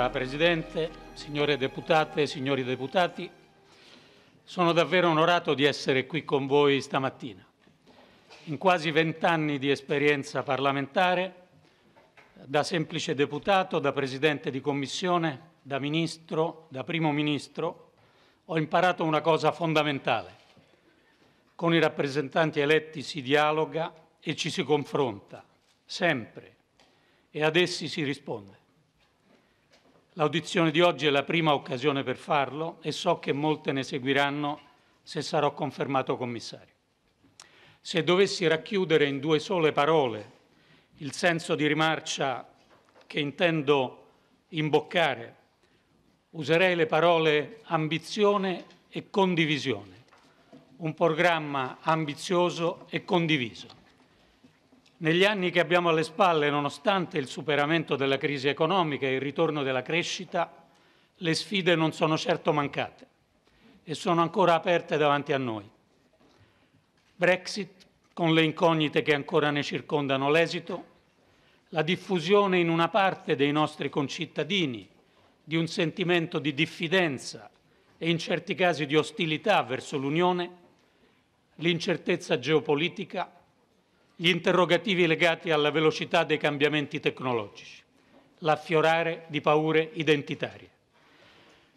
Signora Presidente, signore deputate, signori deputati, sono davvero onorato di essere qui con voi stamattina. In quasi vent'anni di esperienza parlamentare, da semplice deputato, da Presidente di Commissione, da Ministro, da Primo Ministro, ho imparato una cosa fondamentale. Con i rappresentanti eletti si dialoga e ci si confronta, sempre, e ad essi si risponde. L'audizione di oggi è la prima occasione per farlo e so che molte ne seguiranno se sarò confermato commissario. Se dovessi racchiudere in due sole parole il senso di rimarcia che intendo imboccare, userei le parole ambizione e condivisione, un programma ambizioso e condiviso. Negli anni che abbiamo alle spalle, nonostante il superamento della crisi economica e il ritorno della crescita, le sfide non sono certo mancate e sono ancora aperte davanti a noi. Brexit, con le incognite che ancora ne circondano l'esito, la diffusione in una parte dei nostri concittadini di un sentimento di diffidenza e in certi casi di ostilità verso l'Unione, l'incertezza geopolitica, gli interrogativi legati alla velocità dei cambiamenti tecnologici, l'affiorare di paure identitarie.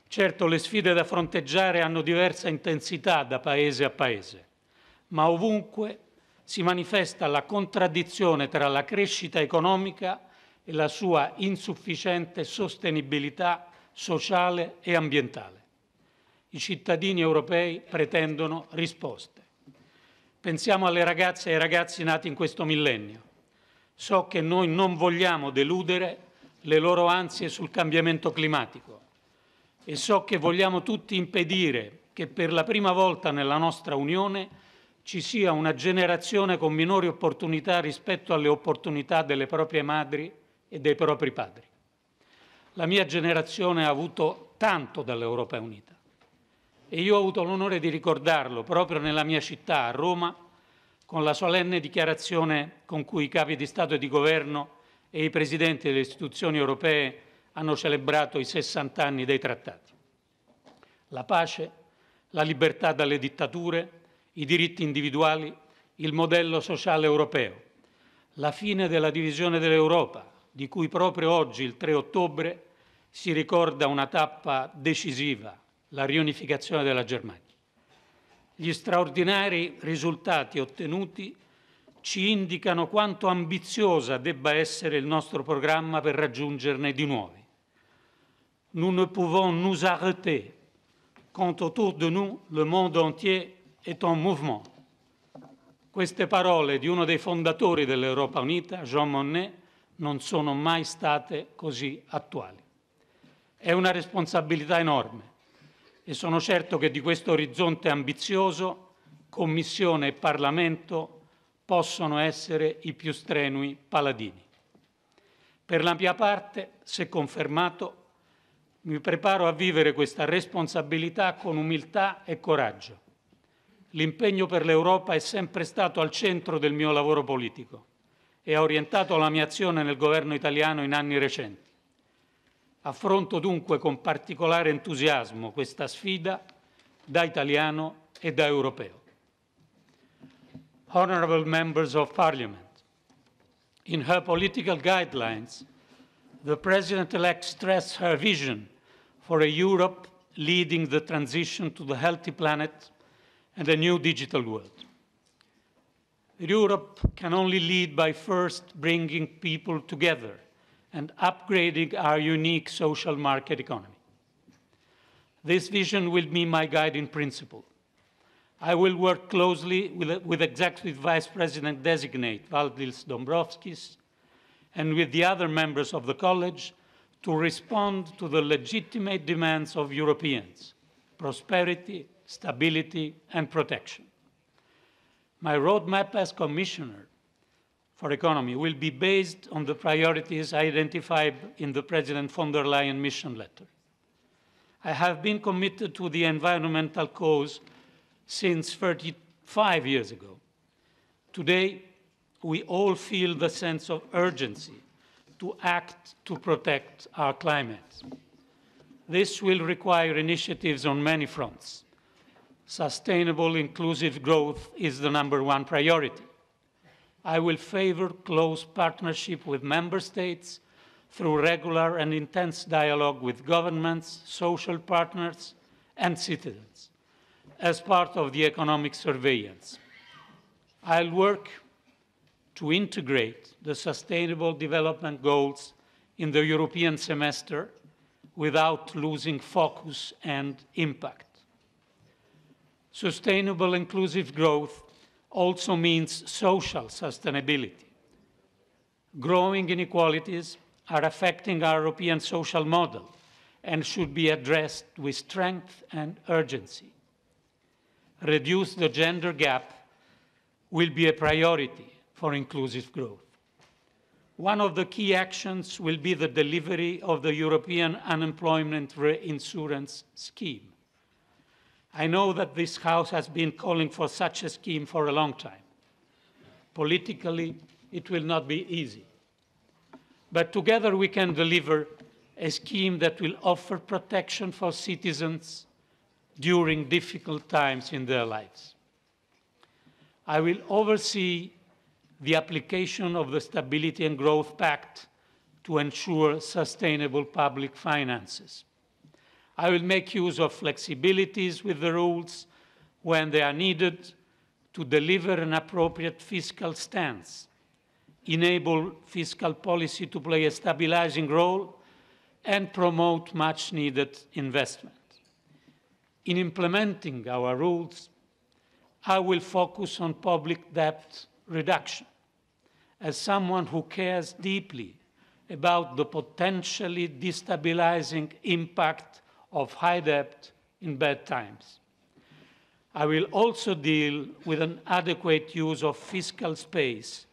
Certo, le sfide da fronteggiare hanno diversa intensità da paese a paese, ma ovunque si manifesta la contraddizione tra la crescita economica e la sua insufficiente sostenibilità sociale e ambientale. I cittadini europei pretendono risposte. Pensiamo alle ragazze e ai ragazzi nati in questo millennio. So che noi non vogliamo deludere le loro ansie sul cambiamento climatico e so che vogliamo tutti impedire che per la prima volta nella nostra Unione ci sia una generazione con minori opportunità rispetto alle opportunità delle proprie madri e dei propri padri. La mia generazione ha avuto tanto dall'Europa Unita e io ho avuto l'onore di ricordarlo proprio nella mia città, a Roma, con la solenne dichiarazione con cui i capi di Stato e di Governo e i presidenti delle istituzioni europee hanno celebrato i 60 anni dei trattati. La pace, la libertà dalle dittature, i diritti individuali, il modello sociale europeo, la fine della divisione dell'Europa, di cui proprio oggi, il 3 ottobre, si ricorda una tappa decisiva, la riunificazione della Germania. Gli straordinari risultati ottenuti ci indicano quanto ambiziosa debba essere il nostro programma per raggiungerne di nuovi. Nous ne pouvons nous arrêter quand autour de nous le monde entier est en mouvement. Queste parole di uno dei fondatori dell'Europa Unita, Jean Monnet, non sono mai state così attuali. È una responsabilità enorme e sono certo che di questo orizzonte ambizioso Commissione e Parlamento possono essere i più strenui paladini. Per la mia parte, se confermato, mi preparo a vivere questa responsabilità con umiltà e coraggio. L'impegno per l'Europa è sempre stato al centro del mio lavoro politico e ha orientato la mia azione nel governo italiano in anni recenti. Affronto dunque con particolare entusiasmo questa sfida da italiano e da europeo. Honorable members of parliament, in her political guidelines, the president-elect stressed her vision for a Europe leading the transition to the healthy planet and a new digital world. Europe can only lead by first bringing people together and upgrading our unique social market economy. This vision will be my guiding principle. I will work closely with, with Executive Vice President designate Valdis Dombrovskis and with the other members of the College to respond to the legitimate demands of Europeans, prosperity, stability, and protection. My roadmap as Commissioner for Economy will be based on the priorities identified in the President von der Leyen mission letter. I have been committed to the environmental cause since 35 years ago. Today, we all feel the sense of urgency to act to protect our climate. This will require initiatives on many fronts. Sustainable inclusive growth is the number one priority. I will favor close partnership with member states through regular and intense dialogue with governments, social partners, and citizens as part of the economic surveillance. I'll work to integrate the Sustainable Development Goals in the European semester without losing focus and impact. Sustainable inclusive growth also means social sustainability. Growing inequalities are affecting our European social model and should be addressed with strength and urgency. Reduce the gender gap will be a priority for inclusive growth. One of the key actions will be the delivery of the European Unemployment Reinsurance Scheme. I know that this House has been calling for such a scheme for a long time. Politically, it will not be easy. But together we can deliver a scheme that will offer protection for citizens during difficult times in their lives. I will oversee the application of the Stability and Growth Pact to ensure sustainable public finances. I will make use of flexibilities with the rules when they are needed to deliver an appropriate fiscal stance, enable fiscal policy to play a stabilizing role, and promote much-needed investment. In implementing our rules, I will focus on public debt reduction as someone who cares deeply about the potentially destabilizing impact of high debt in bad times. I will also deal with an adequate use of fiscal space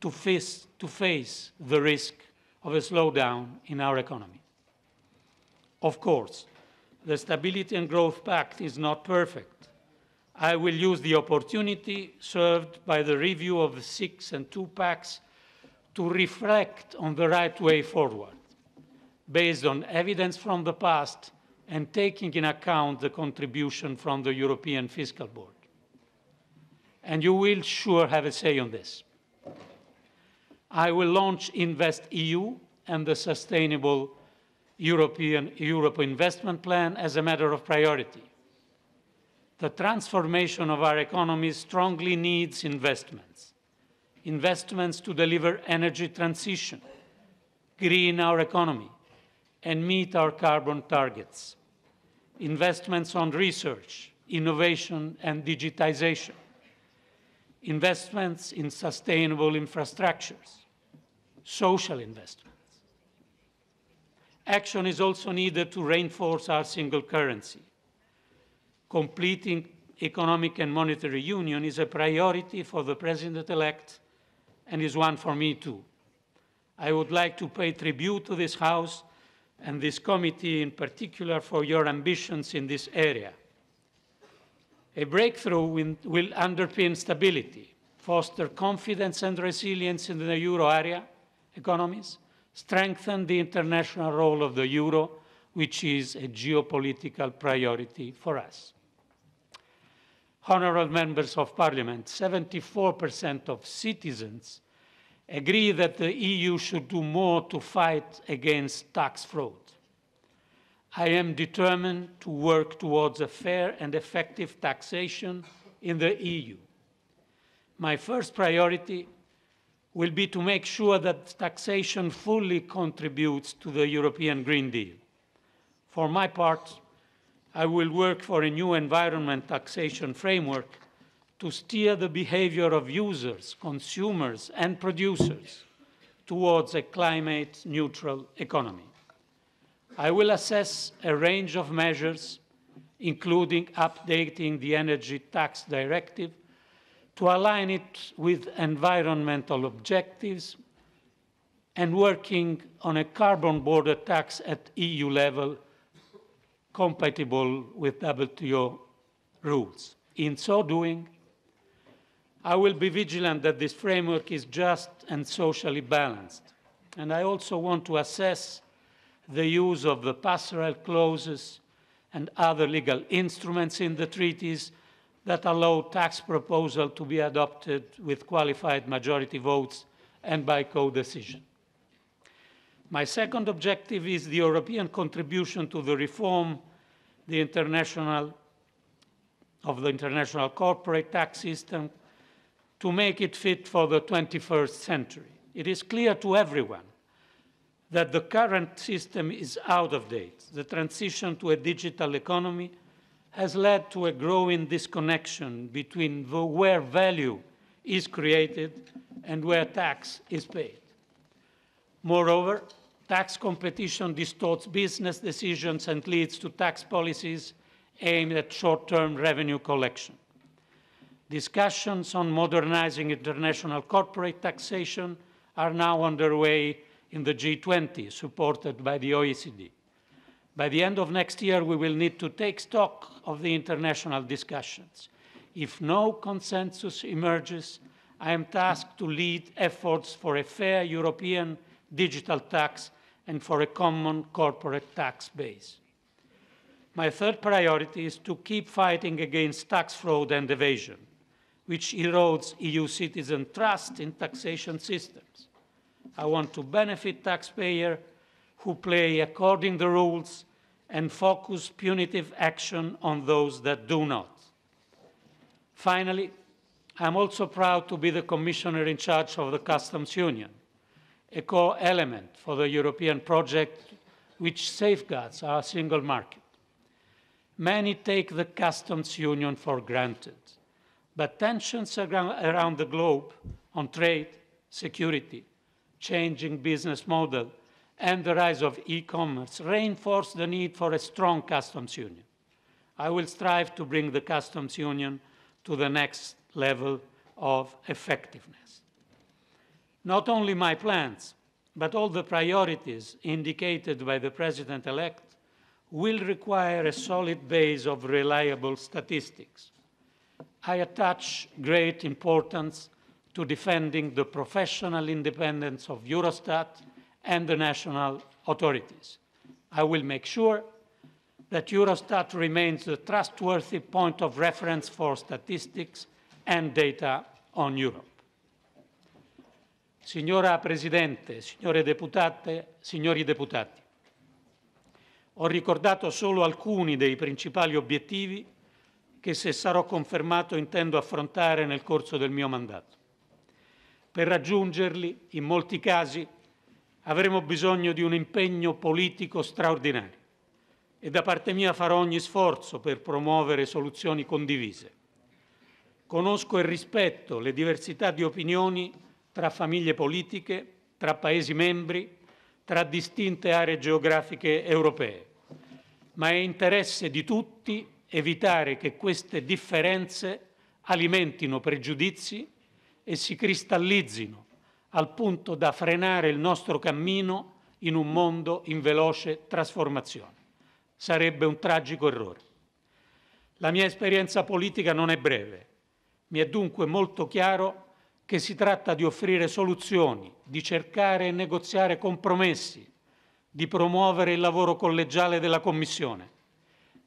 to face, to face the risk of a slowdown in our economy. Of course, the Stability and Growth Pact is not perfect. I will use the opportunity served by the review of the six and two packs to reflect on the right way forward, based on evidence from the past and taking in account the contribution from the European Fiscal Board. And you will sure have a say on this. I will launch Invest EU and the Sustainable European Europe Investment Plan as a matter of priority. The transformation of our economy strongly needs investments. Investments to deliver energy transition, green our economy, and meet our carbon targets investments on research, innovation, and digitization, investments in sustainable infrastructures, social investments. Action is also needed to reinforce our single currency. Completing economic and monetary union is a priority for the president-elect and is one for me too. I would like to pay tribute to this House and this committee in particular for your ambitions in this area. A breakthrough will underpin stability, foster confidence and resilience in the euro area economies, strengthen the international role of the euro, which is a geopolitical priority for us. Honourable members of parliament, 74% of citizens agree that the EU should do more to fight against tax fraud. I am determined to work towards a fair and effective taxation in the EU. My first priority will be to make sure that taxation fully contributes to the European Green Deal. For my part, I will work for a new environment taxation framework to steer the behavior of users, consumers, and producers towards a climate neutral economy. I will assess a range of measures, including updating the Energy Tax Directive to align it with environmental objectives and working on a carbon border tax at EU level compatible with WTO rules. In so doing, I will be vigilant that this framework is just and socially balanced. And I also want to assess the use of the pastoral clauses and other legal instruments in the treaties that allow tax proposal to be adopted with qualified majority votes and by co-decision. My second objective is the European contribution to the reform the international, of the international corporate tax system to make it fit for the 21st century. It is clear to everyone that the current system is out of date. The transition to a digital economy has led to a growing disconnection between where value is created and where tax is paid. Moreover, tax competition distorts business decisions and leads to tax policies aimed at short-term revenue collection. Discussions on modernizing international corporate taxation are now underway in the G20, supported by the OECD. By the end of next year, we will need to take stock of the international discussions. If no consensus emerges, I am tasked to lead efforts for a fair European digital tax and for a common corporate tax base. My third priority is to keep fighting against tax fraud and evasion which erodes EU citizen trust in taxation systems. I want to benefit taxpayers who play according to the rules and focus punitive action on those that do not. Finally, I'm also proud to be the commissioner in charge of the customs union, a core element for the European project which safeguards our single market. Many take the customs union for granted but tensions around the globe on trade, security, changing business model, and the rise of e-commerce reinforce the need for a strong customs union. I will strive to bring the customs union to the next level of effectiveness. Not only my plans, but all the priorities indicated by the President-elect will require a solid base of reliable statistics I attach great importance to defending the professional independence of Eurostat and the national authorities. I will make sure that Eurostat remains a trustworthy point of reference for statistics and data on Europe. Signora Presidente, signore deputate, signori deputati, ho ricordato solo alcuni dei principali obiettivi che se sarò confermato intendo affrontare nel corso del mio mandato. Per raggiungerli, in molti casi, avremo bisogno di un impegno politico straordinario e da parte mia farò ogni sforzo per promuovere soluzioni condivise. Conosco e rispetto le diversità di opinioni tra famiglie politiche, tra Paesi membri, tra distinte aree geografiche europee, ma è interesse di tutti evitare che queste differenze alimentino pregiudizi e si cristallizzino al punto da frenare il nostro cammino in un mondo in veloce trasformazione. Sarebbe un tragico errore. La mia esperienza politica non è breve. Mi è dunque molto chiaro che si tratta di offrire soluzioni, di cercare e negoziare compromessi, di promuovere il lavoro collegiale della Commissione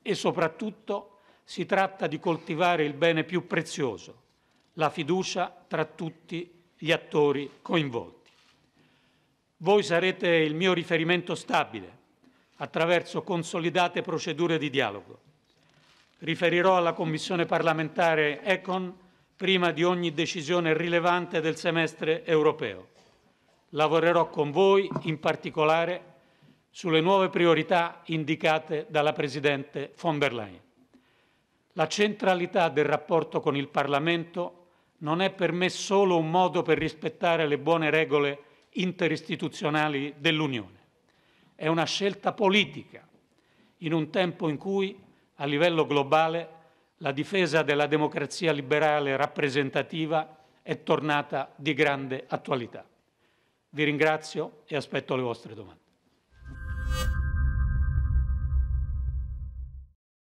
e soprattutto si tratta di coltivare il bene più prezioso, la fiducia tra tutti gli attori coinvolti. Voi sarete il mio riferimento stabile attraverso consolidate procedure di dialogo. Riferirò alla Commissione parlamentare Econ prima di ogni decisione rilevante del semestre europeo. Lavorerò con voi in particolare sulle nuove priorità indicate dalla Presidente von der Leyen. La centralità del rapporto con il Parlamento non è per me solo un modo per rispettare le buone regole interistituzionali dell'Unione. È una scelta politica, in un tempo in cui, a livello globale, la difesa della democrazia liberale rappresentativa è tornata di grande attualità. Vi ringrazio e aspetto le vostre domande.